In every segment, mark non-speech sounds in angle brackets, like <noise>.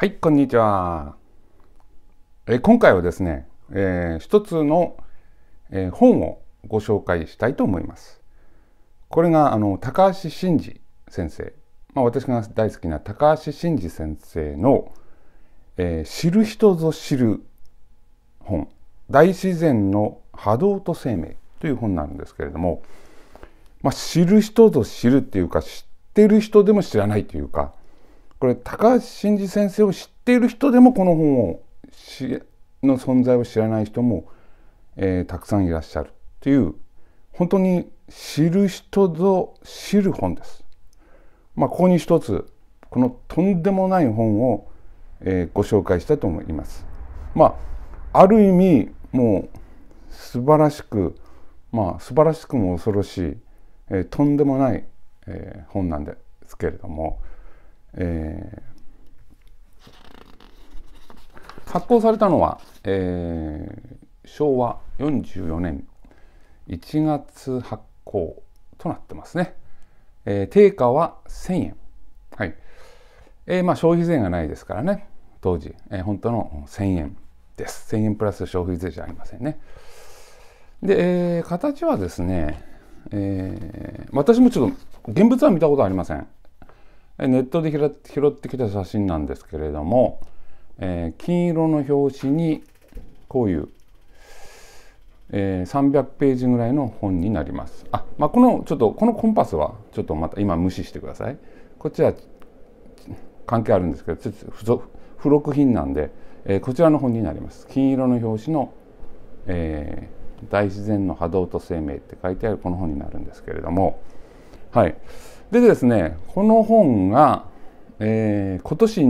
はい、こんにちは。え今回はですね、えー、一つの、えー、本をご紹介したいと思います。これがあの高橋真二先生、まあ、私が大好きな高橋真二先生の、えー、知る人ぞ知る本「大自然の波動と生命」という本なんですけれども、まあ、知る人ぞ知るっていうか知ってる人でも知らないというかこれ高橋真司先生を知っている人でもこの本をの存在を知らない人も、えー、たくさんいらっしゃるっていう本当に知る人ぞ知る本です。まあ、ここに一つこのとんでもない本を、えー、ご紹介したいと思います。まあ、ある意味もう素晴らしくまあ素晴らしくも恐ろしい、えー、とんでもない、えー、本なんですけれども。えー、発行されたのは、えー、昭和44年1月発行となってますね。えー、定価は1000円。はい。えー、まあ消費税がないですからね、当時。えー、本当の1000円です。1000円プラス消費税じゃありませんね。で、えー、形はですね、えー、私もちょっと現物は見たことありません。ネットで拾ってきた写真なんですけれども、えー、金色の表紙にこういう、えー、300ページぐらいの本になります。あ、まあ、このちょっとこのコンパスはちょっとまた今無視してください。こっちは関係あるんですけどちょっと付録品なんで、えー、こちらの本になります。金色の表紙の、えー、大自然の波動と生命って書いてあるこの本になるんですけれどもはいでですねこの本が、えー、今年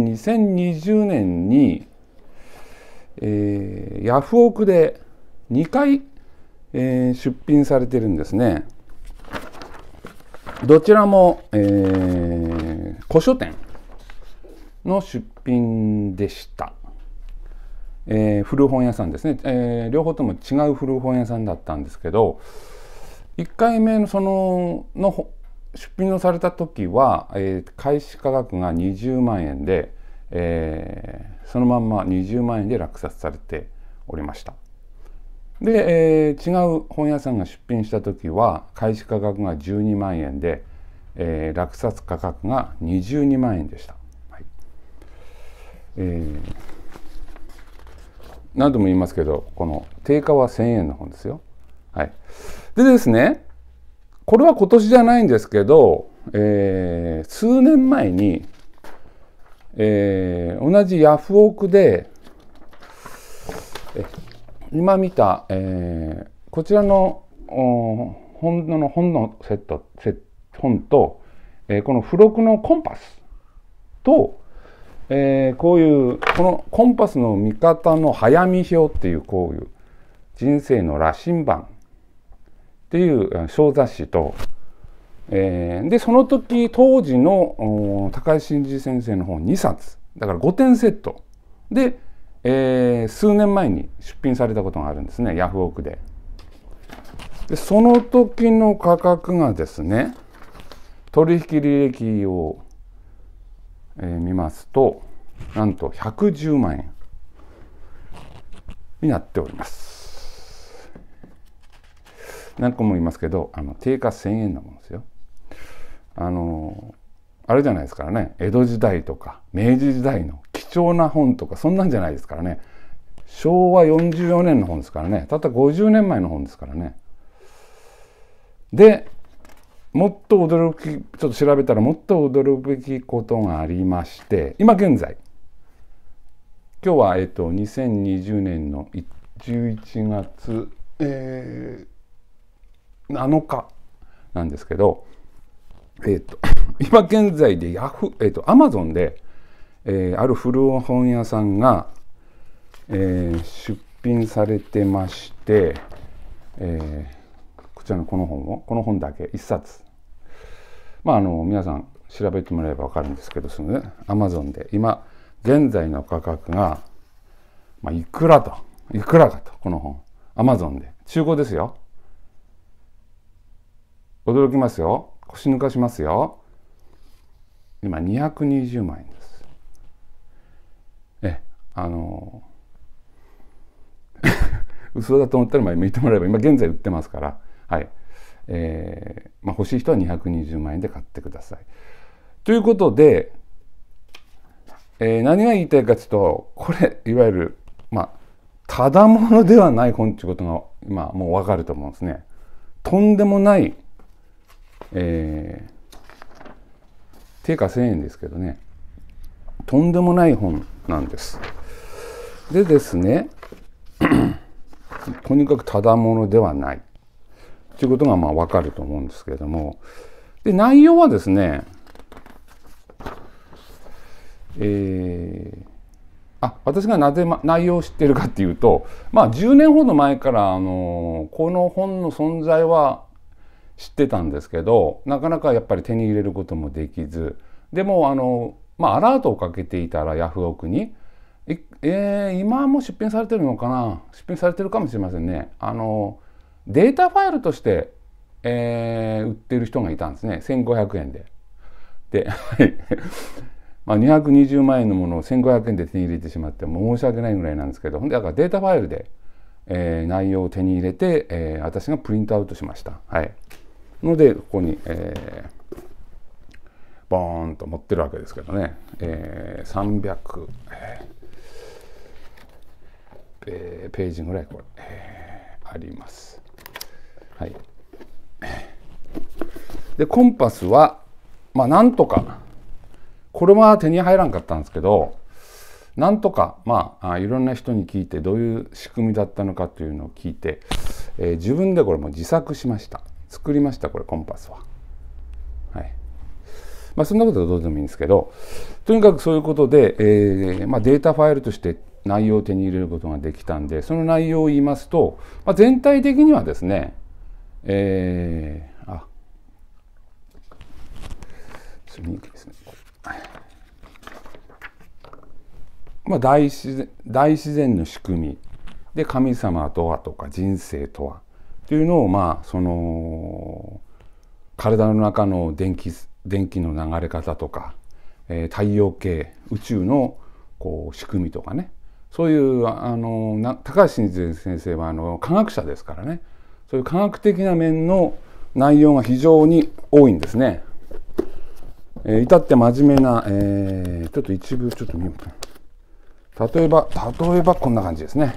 2020年に、えー、ヤフオクで2回、えー、出品されてるんですね。どちらも、えー、古書店の出品でした。えー、古本屋さんですね、えー、両方とも違う古本屋さんだったんですけど1回目のそのの出品をされた時は、えー、開始価格が20万円で、えー、そのまんま20万円で落札されておりましたで、えー、違う本屋さんが出品した時は開始価格が12万円で、えー、落札価格が22万円でした、はいえー、何度も言いますけどこの定価は1000円の本ですよはいでですねこれは今年じゃないんですけど、えー、数年前に、えー、同じヤフオクで、今見た、えー、こちらの本の本のセット、本と、えー、この付録のコンパスと、えー、こういうこのコンパスの見方の早見表っていうこういう人生の羅針盤っていう小雑誌と、えー、でその時当時の高井真二先生の本2冊だから5点セットで、えー、数年前に出品されたことがあるんですねヤフオクででその時の価格がですね取引履歴を、えー、見ますとなんと110万円になっております何個も言いますけどあの定価1,000円なもんですよ。あのあれじゃないですからね江戸時代とか明治時代の貴重な本とかそんなんじゃないですからね昭和44年の本ですからねたった50年前の本ですからね。でもっと驚きちょっと調べたらもっと驚くべきことがありまして今現在今日はえっと2020年の11月えー7日なんですけど、えーと、<laughs> 今現在でヤフ、えーと、とアマゾンで、えー、ある古本屋さんが、えー、出品されてまして、えー、こちらのこの本をこの本だけ1冊まああの皆さん調べてもらえば分かるんですけどそのねアマゾンで今現在の価格が、まあ、いくらといくらかとこの本アマゾンで中古ですよ驚きますよ。腰抜かしますよ。今220万円です。え、あの <laughs> 嘘だと思ったら今言ってもらえば、今現在売ってますから、はい。えー、まあ、欲しい人は220万円で買ってください。ということで、えー、何が言いたいかというと、これ、いわゆる、まあ、ただものではない本っていうことが今もうわかると思うんですね。とんでもないえー、定価1000円ですけどね、とんでもない本なんです。でですね、<clears throat> とにかくただものではないということがまあわかると思うんですけれども、で内容はですね、えー、あ私がなぜ、ま、内容を知ってるかっていうと、まあ、10年ほど前からあのこの本の存在は知ってたんですけどなかなかやっぱり手に入れることもできずでもあの、まあ、アラートをかけていたらヤフオクにえー、今も出品されてるのかな出品されてるかもしれませんねあのデータファイルとして、えー、売ってる人がいたんですね1500円で。で <laughs> まあ、220万円のものを1500円で手に入れてしまって申し訳ないぐらいなんですけどほんでだからデータファイルで、えー、内容を手に入れて、えー、私がプリントアウトしました。はいのでここに、えー、ボーンと持ってるわけですけどね、えー、300、えー、ページぐらいこれ、えー、あります。はい、でコンパスはまあなんとかこれは手に入らんかったんですけどなんとかまあいろんな人に聞いてどういう仕組みだったのかというのを聞いて、えー、自分でこれも自作しました。作りましたこれコンパスは。はいまあ、そんなことはどうでもいいんですけどとにかくそういうことで、えー、まあ、データファイルとして内容を手に入れることができたんでその内容を言いますと、まあ、全体的にはですね、えー、あそれですねまあ、大自然の仕組みで神様とはとか人生とはっていうのをまあその体の中の電気電気の流れ方とか、えー、太陽系宇宙のこう仕組みとかねそういうあのな高橋真先生はあの科学者ですからねそういう科学的な面の内容が非常に多いんですね。えー、至って真面目な、えー、ちょっと一部ちょっと見ようかな。例えば、例えばこんな感じですね。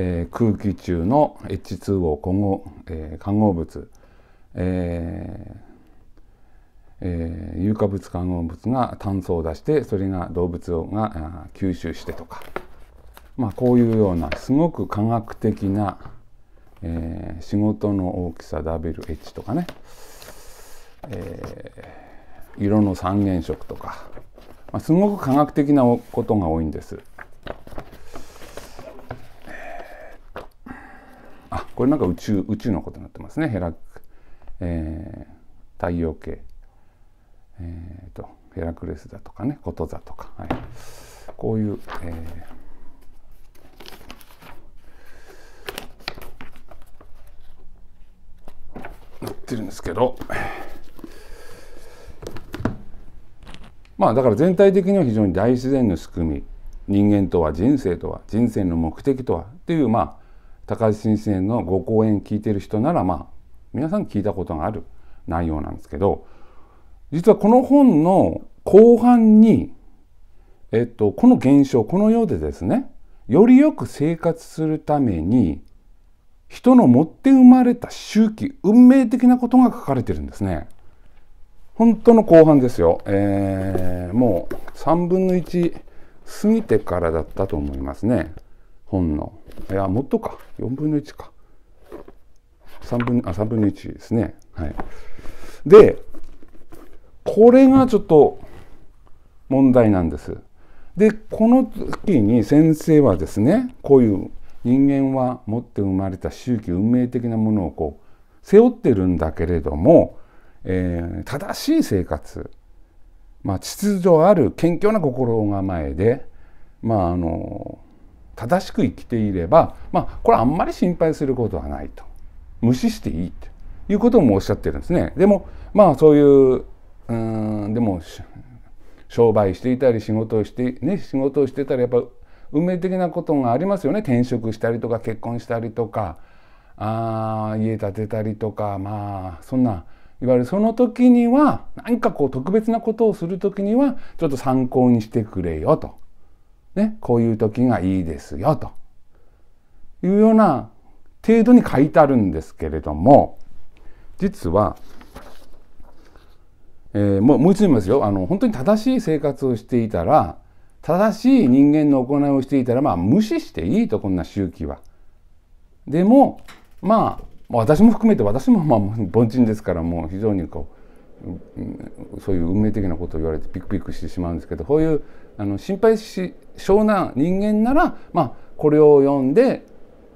えー、空気中の H2O 混合、えー、化合物、えーえー、有化物化合物が炭素を出してそれが動物が吸収してとか、まあ、こういうようなすごく科学的な、えー、仕事の大きさ WH とかね、えー、色の三原色とか、まあ、すごく科学的なことが多いんです。これなんか宇宙、宇宙のことになってますね。ヘラク、えー、太陽系。えーと、ヘラクレスだとかねこと座とか、はい、こういう、えー、なってるんですけどまあだから全体的には非常に大自然の仕組み人間とは人生とは人生の目的とはっていうまあ高橋先生のご講演聞いてる人ならまあ皆さん聞いたことがある内容なんですけど実はこの本の後半に、えっと、この現象この世でですねよりよく生活するために人の持って生まれた周期運命的なことが書かれてるんですね。本当の後半ですよ、えー、もう3分の1過ぎてからだったと思いますね本のいやもっとか4分の1か3分あ3分の1ですねはいでこれがちょっと問題なんですでこの時に先生はですねこういう人間は持って生まれた周期運命的なものをこう背負ってるんだけれども、えー、正しい生活、まあ、秩序ある謙虚な心構えで、まあ、あの正しく生きていれば、まあ、これあんまり心配することはないと無視していいということもおっしゃってるんですねでもまあそういううんでも商売していたり仕事をしてね仕事をしてたらやっぱ運命的なことがありますよね転職したりとか結婚したりとかあ家建てたりとかまあそんないわゆるその時には何かこう特別なことをする時にはちょっと参考にしてくれよと。ね、こういう時がいいですよというような程度に書いてあるんですけれども実は、えー、もうもう一度言いますよあの本当に正しい生活をしていたら正しい人間の行いをしていたらまあ無視していいとこんな周期は。でもまあ私も含めて私もまあ凡人ですからもう非常にこうそういう運命的なことを言われてピクピクしてしまうんですけどこういうあの心配し小な人間なら、まあ、これを読んで、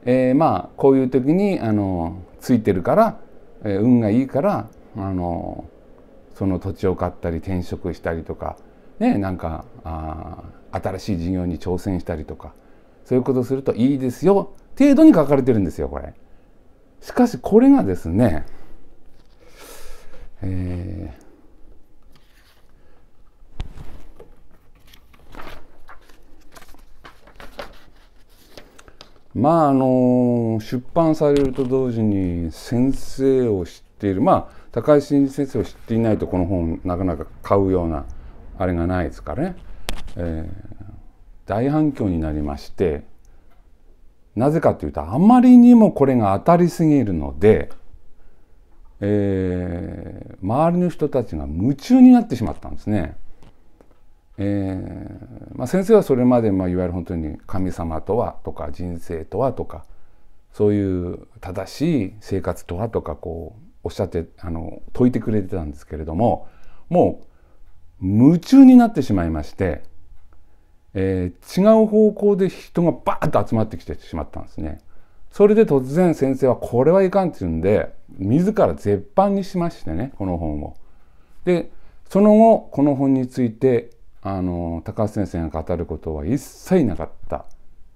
えー、まあこういう時にあのついてるから、えー、運がいいからあのその土地を買ったり転職したりとか、ね、なんかあ新しい事業に挑戦したりとかそういうことするといいですよ程度に書かれてるんですよこれ。しかしこれがですね、えーまああの出版されると同時に先生を知っているまあ高井先生を知っていないとこの本なかなか買うようなあれがないですからね、えー、大反響になりましてなぜかというとあまりにもこれが当たりすぎるので、えー、周りの人たちが夢中になってしまったんですね。えー、まあ、先生はそれまで、まあ、いわゆる本当に神様とはとか人生とはとかそういう正しい生活とはとかこうおっしゃってあの説いてくれてたんですけれどももう夢中になってしまいまして、えー、違う方向で人がバーッと集まってきてしまったんですね。それで突然先生はこれはいかんって言うんで自ら絶版にしましてねこの本を。でその後この本についてあの高橋先生が語ることは一切なかった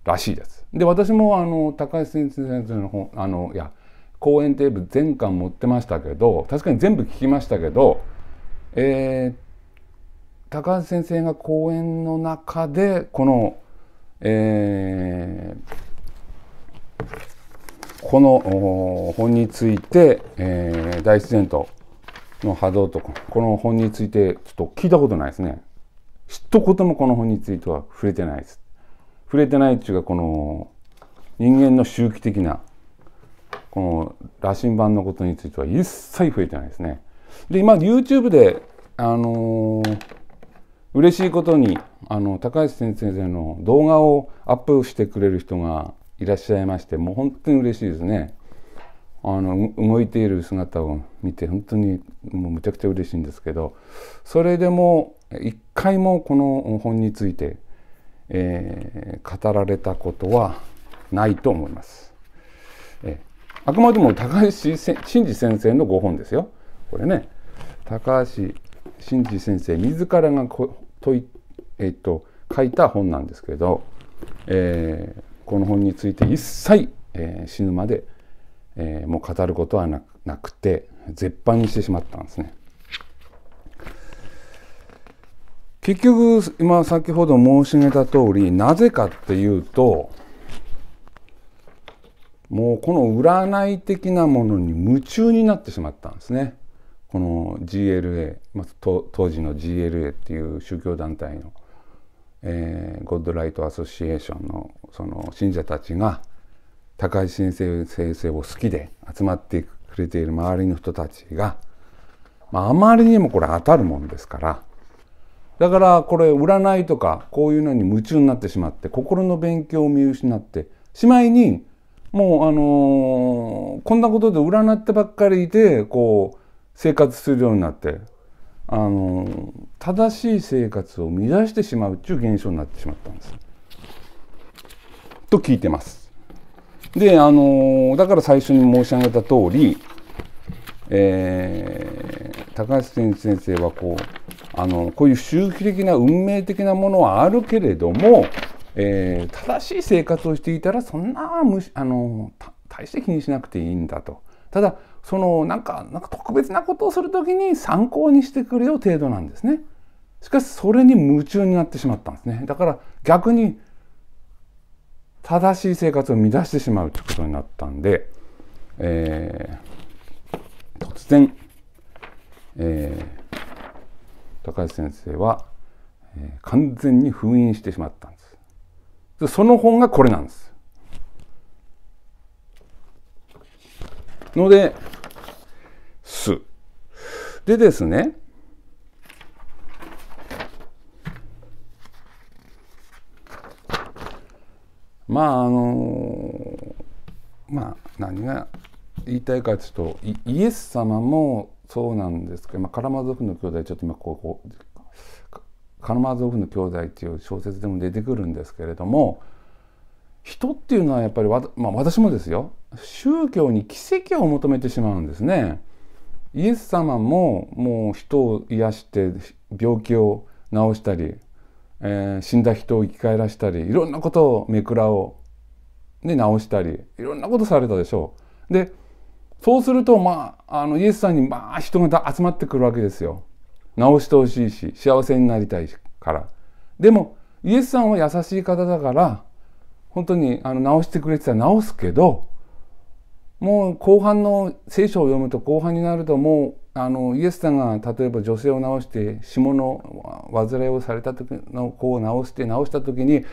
らしいです。で私もあの高橋先生の本あのいや講演テープ全巻持ってましたけど確かに全部聞きましたけど、えー、高橋先生が講演の中でこの、えー、この本について、えー、大自然との波動とこの本についてちょっと聞いたことないですね。一言もこの本については触れてないです。触れてないっていうかこの人間の周期的なこの羅針盤のことについては一切触れてないですね。で今 YouTube であのー、嬉しいことにあの高橋先生の動画をアップしてくれる人がいらっしゃいましてもう本当に嬉しいですね。あの動いている姿を見て本当にもうむちゃくちゃ嬉しいんですけどそれでも一回もこの本について、えー、語られたことはないと思います。えあくまでも高橋真二先生のご本ですよ。これね高橋真二先生自らがことい、えー、っと書いた本なんですけど、えー、この本について一切、えー、死ぬまでえー、もう語ることはなくて絶版にしてしまったんですね。結局、今先ほど申し上げた通り、なぜかっていうと、もうこの占い的なものに夢中になってしまったんですね。この GLA、まあ、当時の GLA っていう宗教団体の、えー、ゴッドライトアソシエーションのその信者たちが、高橋新生先生を好きで集まってくれている周りの人たちが、まあ、あまりにもこれ当たるもんですからだからこれ占いとかこういうのに夢中になってしまって心の勉強を見失ってしまいにもうあのー、こんなことで占ってばっかりいてこう生活するようになってあのー、正しい生活を乱してしまうっていう現象になってしまったんです。と聞いてます。で、あのだから最初に申し上げた通り、えー、高橋先生はこう、あのこういう周期的な運命的なものはあるけれども、えー、正しい生活をしていたらそんなむあの大して気にしなくていいんだとただそのなんかなんか特別なことをする時に参考にしてくれよ程度なんですねしかしそれに夢中になってしまったんですねだから逆に正しい生活を乱してしまうということになったんで、えー、突然、えー、高橋先生は、えー、完全に封印してしまったんですでその本がこれなんですのですでですねまああのまあ何が言いたいかというとイエス様もそうなんですけど、まあ、カラマゾフの兄弟ちょっと今こうカラマゾフの兄弟っていう小説でも出てくるんですけれども人っていうのはやっぱりわ、まあ、私もですよ宗教に奇跡を求めてしまうんですね。イエス様ももう人を癒して病気を治したりえー、死んだ人を生き返らしたりいろんなことをめくらを、ね、直したりいろんなことされたでしょう。でそうすると、まあ、あのイエスさんにまあ人が集まってくるわけですよ。直してほしいし幸せになりたいから。でもイエスさんは優しい方だから本当にあの直してくれてたら直すけどもう後半の聖書を読むと後半になるともうあのイエスさんが例えば女性を治して下の患いをされた時の子を治して治した時に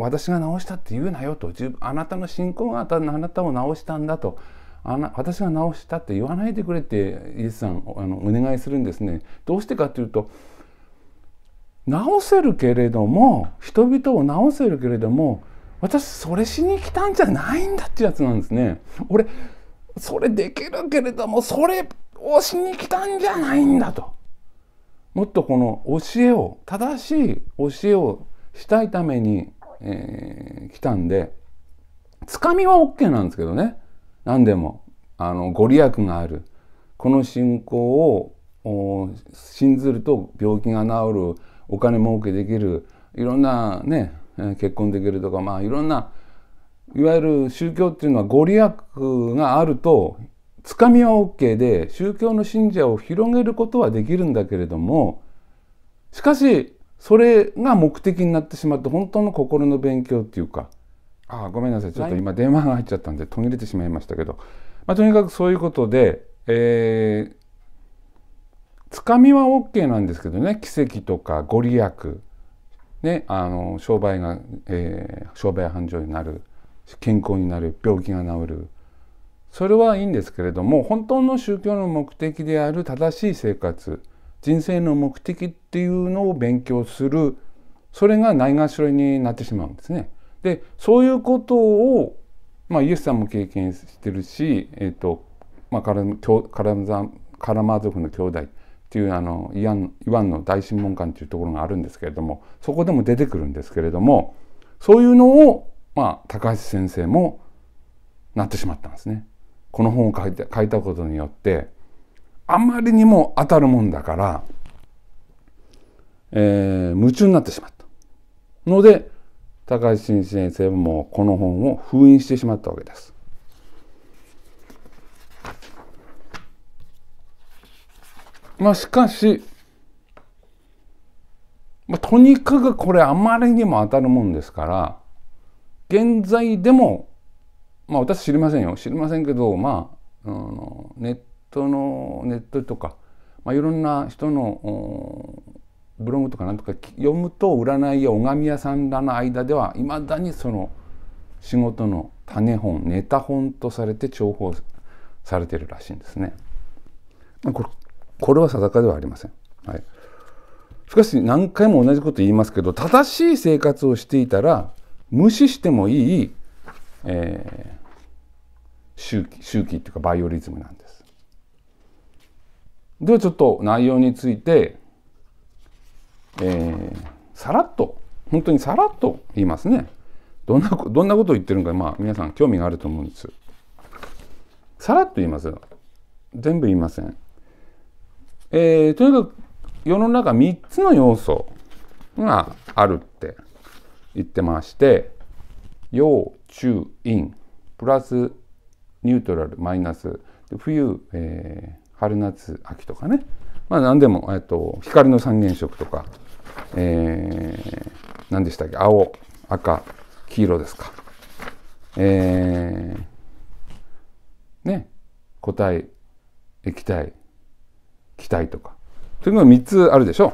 私が治したって言うなよとあなたの信仰があなたを治したんだとあな私が治したって言わないでくれってイエスさんあのお願いするんですね。どうしてかというと治せるけれども人々を治せるけれども私それしに来たんじゃないんだってやつなんですね。俺それできるけれどもそれをしに来たんじゃないんだともっとこの教えを正しい教えをしたいために、えー、来たんでつかみは OK なんですけどね何でもあのご利益があるこの信仰を信ずると病気が治るお金儲けできるいろんなね結婚できるとかまあいろんないわゆる宗教っていうのはご利益があるとつかみは OK で宗教の信者を広げることはできるんだけれどもしかしそれが目的になってしまって本当の心の勉強っていうかあごめんなさいちょっと今電話が入っちゃったんで途切れてしまいましたけど、まあ、とにかくそういうことで、えー、つかみは OK なんですけどね奇跡とかご利益、ね、あの商売が、えー、商売繁盛になる。健康になる病気が治るそれはいいんですけれども本当の宗教の目的である正しい生活人生の目的っていうのを勉強するそれがないがしろになってしまうんですね。でそういうことを、まあ、イエスさんも経験してるし、えーとまあ、カラカラカラマーフの兄弟っていうあのイワンイワンの大審問官っていうところがあるんですけれどもそこでも出てくるんですけれどもそういうのをまあ、高橋先生もなってしまったんですね。この本を書いて書いたことによってあまりにも当たるもんだから、えー、夢中になってしまったので高橋先生もこの本を封印してしまったわけです。まあ、しかし、まあ、とにかくこれあまりにも当たるもんですから現在でも、まあ私知りませんよ。知りませんけど、まあ、あのネットの、ネットとか、まあ、いろんな人のブログとかなんとか読むと占いや拝み屋さんらの間ではいまだにその仕事の種本ネタ本とされて重宝されてるらしいんですね。これこれは定かではありません。はい、しかし何回も同じこと言いますけど正しい生活をしていたら無視してもいい、えー、周期周期っていうかバイオリズムなんです。ではちょっと内容について、えー、さらっと本当にさらっと言いますね。どんなどんなことを言ってるのか、まあ、皆さん興味があると思うんです。さらっと言いますよ。全部言いません。えー、とにかく世の中3つの要素があるって言ってまして、要中陰、プラスニュートラル、マイナス、冬、えー、春夏、秋とかね、まあ何でも、えっと、光の三原色とか、えー、何でしたっけ、青、赤、黄色ですか。えー、ね、固体、液体、気体とか。というのが3つあるでしょう。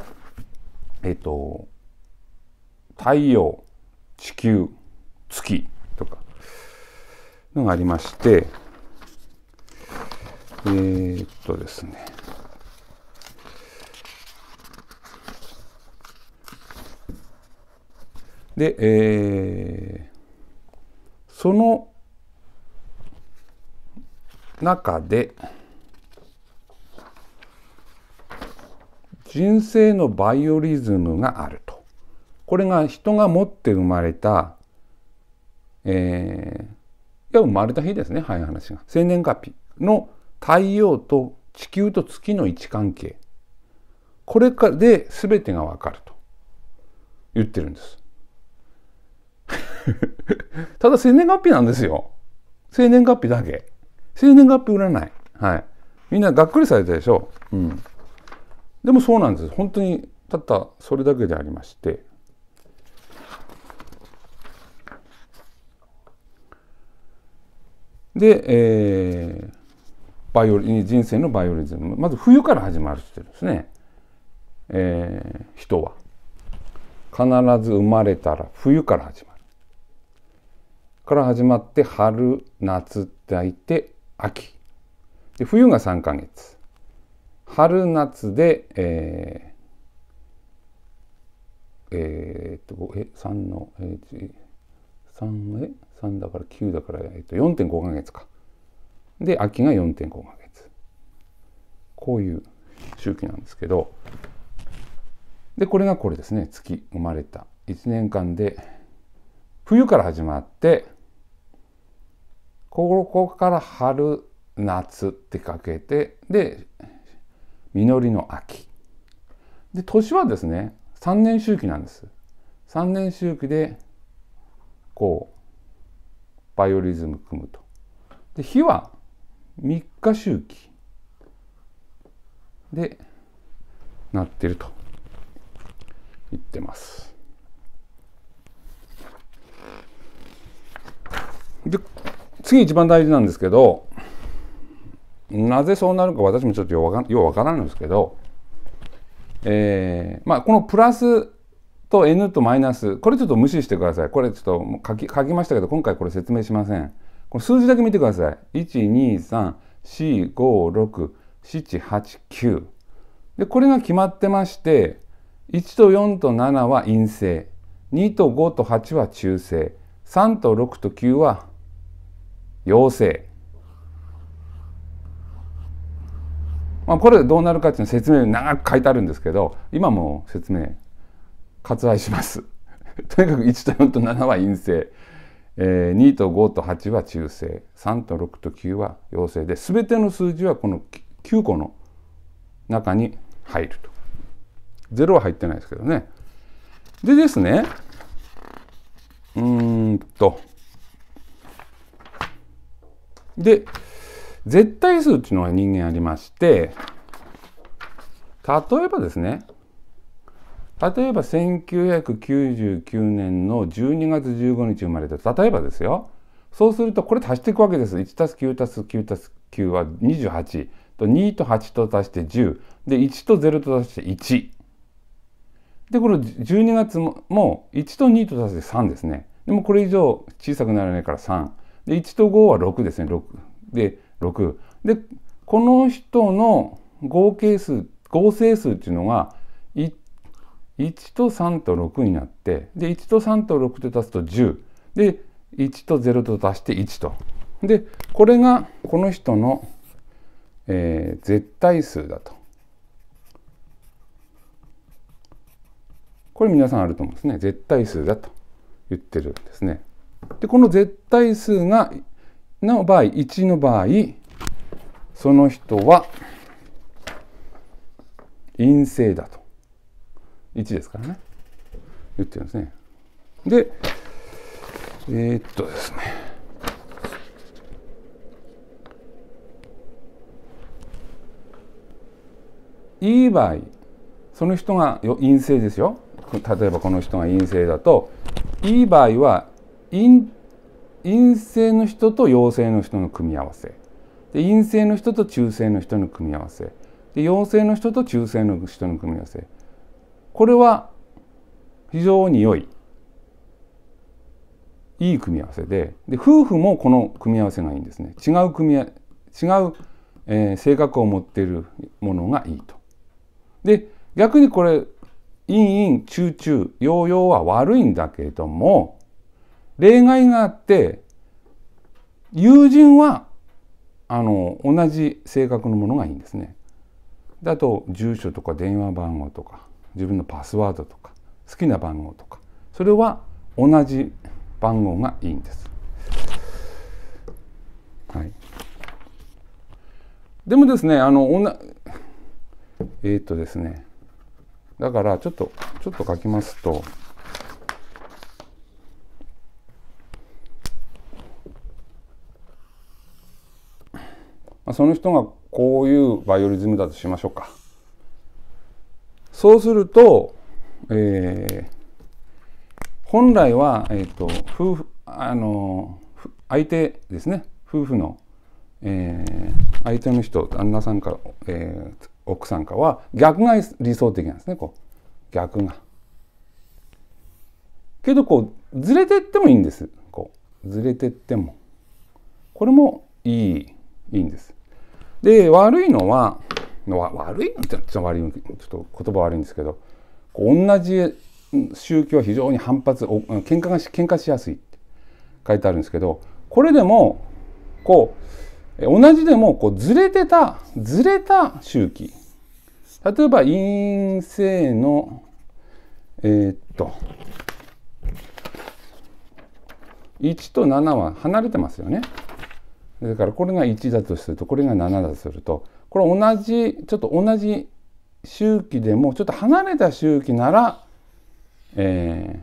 えっ、ー、と、太陽、地球、月とかのがありまして、えー、っとですね。で、えー、その中で、人生のバイオリズムがあると。これが人が持って生まれた、えー、いや生まれた日ですね早、はい話が。生年月日の太陽と地球と月の位置関係これかで全てがわかると言ってるんです。<laughs> ただ生年月日なんですよ。生年月日だけ。生年月日占い。はい。みんながっくりされたでしょ。うん。でもそうなんです。本当にたったそれだけでありまして。で、えー、バイオリ人生のバイオリズムまず冬から始まるってですね、えー、人は必ず生まれたら冬から始まるから始まって春夏って空いて秋で冬が3ヶ月春夏でえー、えー、っとえ3のえー、3え3だから9だから、えっと、4.5ヶ月か。で、秋が4.5ヶ月。こういう周期なんですけど、で、これがこれですね。月生まれた。1年間で、冬から始まって、ここから春、夏ってかけて、で、実りの秋。で、年はですね、3年周期なんです。3年周期で、こバイオリズム組むと。で日は3日周期でなってると言ってます。で次一番大事なんですけどなぜそうなるか私もちょっとようわからないんですけど、えーまあ、このプラスと n とマイナスこれちょっと無視してくださいこれちょっと書き書きましたけど今回これ説明しませんこの数字だけ見てください123456789でこれが決まってまして1と4と7は陰性2と5と8は中性3と6と9は陽性まあこれどうなるかっていうの説明長く書いてあるんですけど今も説明割愛します。<laughs> とにかく1と4と7は陰性、えー、2と5と8は中性、3と6と9は陽性で、全ての数字はこの9個の中に入ると。0は入ってないですけどね。でですね、うーんと。で、絶対数っていうのは人間ありまして、例えばですね、例えば1999年の12月15日生まれた例えばですよそうするとこれ足していくわけです 1+9+9+9 は28と2と8と足して10で1と0と足して1でこの12月も1と2と足して3ですねでもこれ以上小さくならないから3で1と5は6ですね6で6でこの人の合計数合成数っていうのが1と3と6になってで1と3と6と足すと10で1と0と足して1とでこれがこの人の、えー、絶対数だとこれ皆さんあると思うんですね絶対数だと言ってるんですねでこの絶対数がの場合1の場合その人は陰性だと1ですからね言ってるんですねでえー、っとですねいい場合その人が陰性ですよ例えばこの人が陰性だといい場合は陰陰性の人と陽性の人の組み合わせで陰性の人と中性の人の組み合わせで陽性の人と中性の人の組み合わせこれは非常に良いいい組み合わせでで夫婦もこの組み合わせがいいんですね違う組み合違う、えー、性格を持っているものがいいとで逆にこれ陰陰中中陽陽は悪いんだけれども例外があって友人はあの同じ性格のものがいいんですねだと住所とか電話番号とか自分のパスワードとか好きな番号とかそれは同じ番号がいいんです。はい、でもですねあのおなえー、っとですねだからちょっとちょっと書きますと。その人がこういうバイオリズムだとしましょうか。そうすると、えー、本来は、えーと、夫婦あの相手ですね夫婦の、えー、相手の人旦那さんか、えー、奥さんかは逆が理想的なんですねこう逆が。けどこうずれてってもいいんですこうずれてってもこれもいいいいんです。で悪いのはの悪いちょっと悪いちょっと言葉悪いんですけど同じ宗教は非常に反発喧嘩が喧嘩しやすいって書いてあるんですけどこれでもこう同じでもこうずれてたずれた周期例えば陰性のえー、っと1と7は離れてますよね。だからこれが1だとするとこれが7だとするとこれ同じちょっと同じ周期でもちょっと離れた周期なら、えー、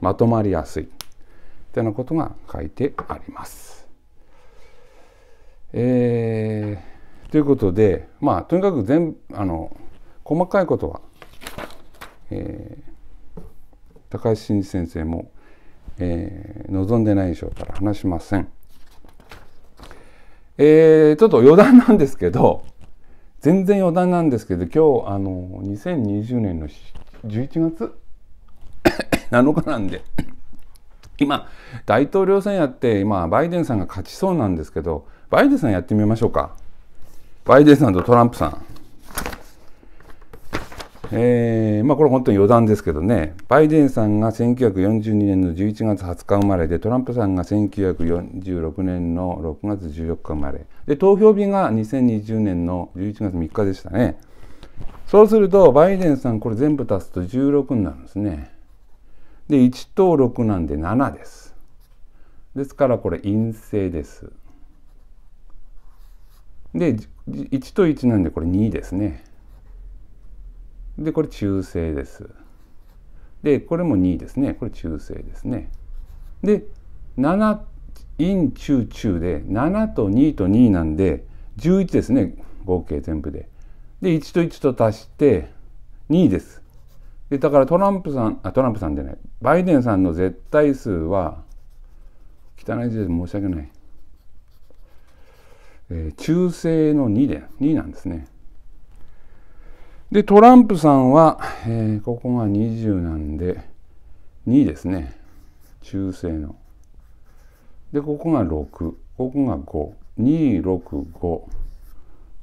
まとまりやすいってなことが書いてあります。えー、ということでまあとにかく全あの細かいことは、えー、高橋真司先生も、えー、望んでないでしょうから話しません。えー、ちょっと余談なんですけど全然余談なんですけど今日あの2020年の11月7日 <coughs> なんで <coughs> 今大統領選やって今バイデンさんが勝ちそうなんですけどバイデンさんやってみましょうかバイデンさんとトランプさんえー、まあ、これ本当に余談ですけどねバイデンさんが1942年の11月20日生まれでトランプさんが1946年の6月14日生まれで投票日が2020年の11月3日でしたねそうするとバイデンさんこれ全部足すと16になるんですねで1と6なんで7ですですからこれ陰性ですで1と1なんでこれ2ですねでこれ中性ですでこれも2ですねこれ中性ですねで7陰中中で7と2と2なんで11ですね合計全部でで1と1と足して2ですでだからトランプさんあトランプさんじゃないバイデンさんの絶対数は汚い字で申し訳ない、えー、中性の2で2なんですねで、トランプさんは、えー、ここが20なんで、2ですね。中性の。で、ここが6、ここが5、2、6、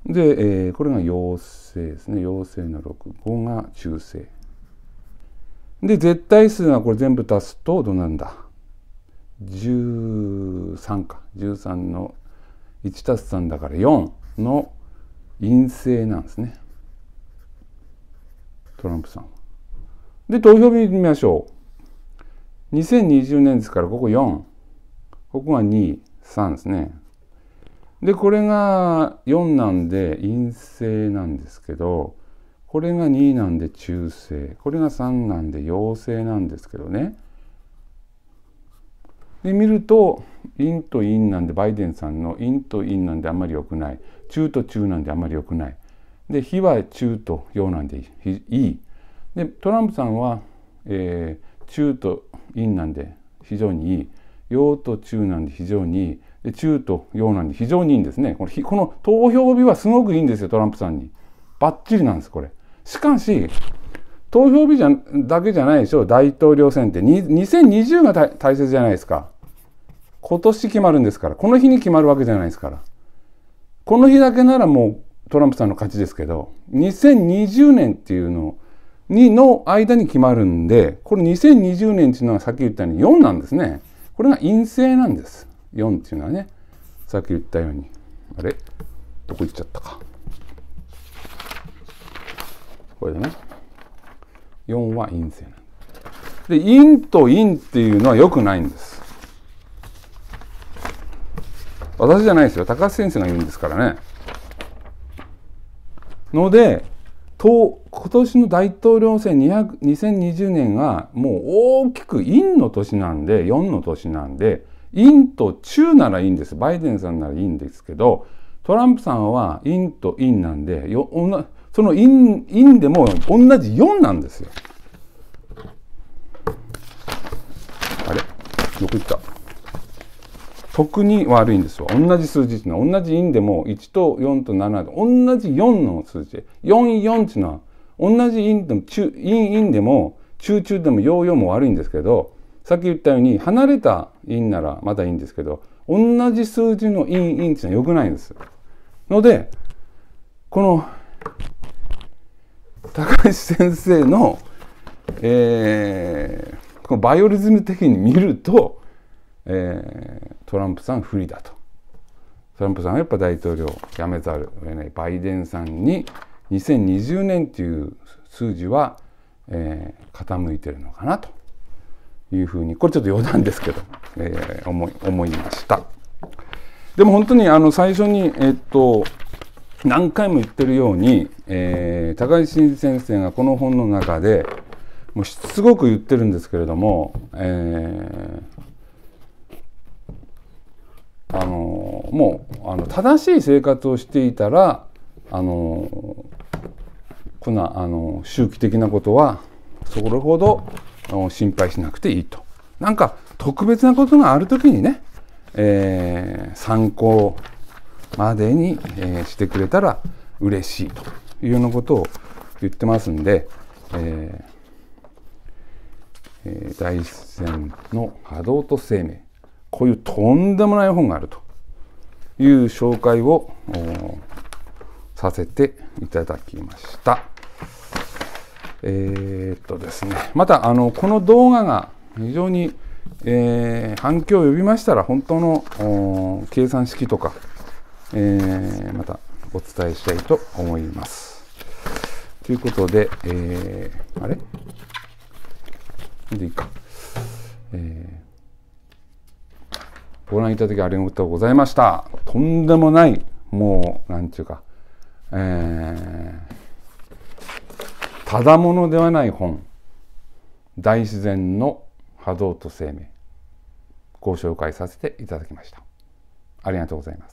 5。で、えー、これが陽性ですね。陽性の6、5が中性。で、絶対数はこれ全部足すと、どうなんだ ?13 か。13の1足す3だから4の陰性なんですね。トランプさんは。で、投票日見ましょう。2020年ですから、ここ4。ここが2、3ですね。で、これが4なんで陰性なんですけど、これが2なんで中性、これが3なんで陽性なんですけどね。で、見ると、陰と陰なんで、バイデンさんの陰と陰なんであんまり良くない。中と中なんであんまり良くない。で非は中と陽なんでいいでトランプさんは、えー、中と陰なんで非常にいい陽と中なんで非常にいいで中と陽なんで非常にいいんですねこのこの投票日はすごくいいんですよトランプさんにバッチリなんですこれしかし投票日じゃだけじゃないでしょ大統領選って2020が大切じゃないですか今年決まるんですからこの日に決まるわけじゃないですからこの日だけならもうトランプさんの勝ちですけど2020年っていうのにの間に決まるんでこれ2020年っていうのはさっき言ったように4なんですねこれが陰性なんです4っていうのはねさっき言ったようにあれどこ行っちゃったかこれでね4は陰性なんで陰と陰っていうのはよくないんです私じゃないですよ高橋先生が言うんですからねので今年の大統領選2020年がもう大きく陰の年なんで4の年なんで陰と中ならいいんですバイデンさんならいいんですけどトランプさんは陰と陰なんでその陰陰でも同じ4なんですよ。あれどこ行った特に悪いんですよ。同じ数字っていうのは、同じ因でも1と4と7で、同じ4の数字。44っていうのは、同じ因でも、中、因因でも、中中でも陽陽も悪いんですけど、さっき言ったように、離れた因ならまだいいんですけど、同じ数字の因因っていうのは良くないんです。ので、この、高橋先生の、えー、このバイオリズム的に見ると、えー、トランプさん不利だと。トランプさんはやっぱ大統領を辞めざるを得ない。バイデンさんに2020年という数字は、えー、傾いてるのかなというふうに、これちょっと余談ですけど、えー、思い思いました。でも本当にあの最初に、えっと、何回も言ってるように、えー、高井新先生がこの本の中でもうしつごく言ってるんですけれども、えー、あのもうあの正しい生活をしていたらあのこんなあの周期的なことはそれほど心配しなくていいと。なんか特別なことがある時にね、えー、参考までに、えー、してくれたら嬉しいというようなことを言ってますんで、えーえー、大自然の波動と生命こういうとんでもない本があるという紹介をさせていただきました。えー、っとですね、またあのこの動画が非常に、えー、反響を呼びましたら本当の計算式とか、えー、またお伝えしたいと思います。ということで、えー、あれでいいか。えーご覧いただきありがとうございました。とんでもない、もう、なんていうか、えー、ただものではない本、大自然の波動と生命、ご紹介させていただきました。ありがとうございます。